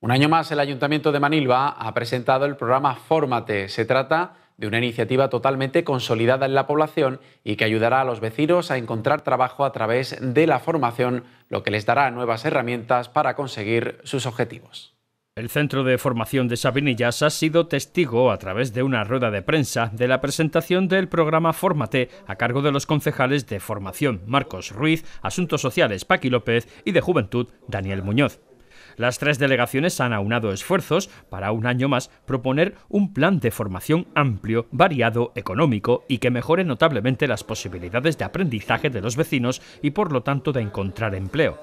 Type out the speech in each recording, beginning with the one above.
Un año más, el Ayuntamiento de Manilva ha presentado el programa Fórmate. Se trata de una iniciativa totalmente consolidada en la población y que ayudará a los vecinos a encontrar trabajo a través de la formación, lo que les dará nuevas herramientas para conseguir sus objetivos. El Centro de Formación de Sabinillas ha sido testigo, a través de una rueda de prensa, de la presentación del programa Fórmate, a cargo de los concejales de Formación Marcos Ruiz, Asuntos Sociales Paqui López y de Juventud Daniel Muñoz. Las tres delegaciones han aunado esfuerzos para un año más proponer un plan de formación amplio, variado, económico y que mejore notablemente las posibilidades de aprendizaje de los vecinos y por lo tanto de encontrar empleo.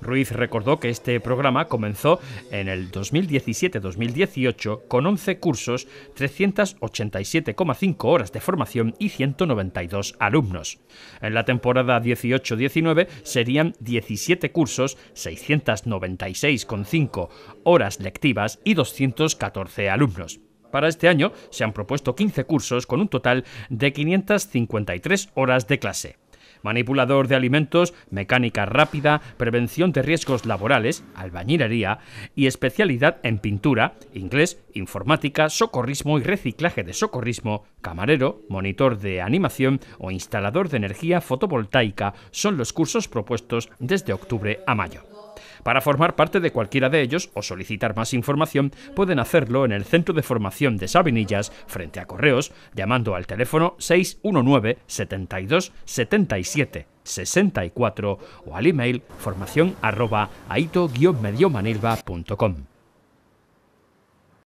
Ruiz recordó que este programa comenzó en el 2017-2018 con 11 cursos, 387,5 horas de formación y 192 alumnos. En la temporada 18-19 serían 17 cursos, 696,5 horas lectivas y 214 alumnos. Para este año se han propuesto 15 cursos con un total de 553 horas de clase manipulador de alimentos, mecánica rápida, prevención de riesgos laborales, albañilería y especialidad en pintura, inglés, informática, socorrismo y reciclaje de socorrismo, camarero, monitor de animación o instalador de energía fotovoltaica son los cursos propuestos desde octubre a mayo. Para formar parte de cualquiera de ellos o solicitar más información, pueden hacerlo en el Centro de Formación de Sabinillas, frente a Correos, llamando al teléfono 619 72 77 64 o al email formación aito mediomanilvacom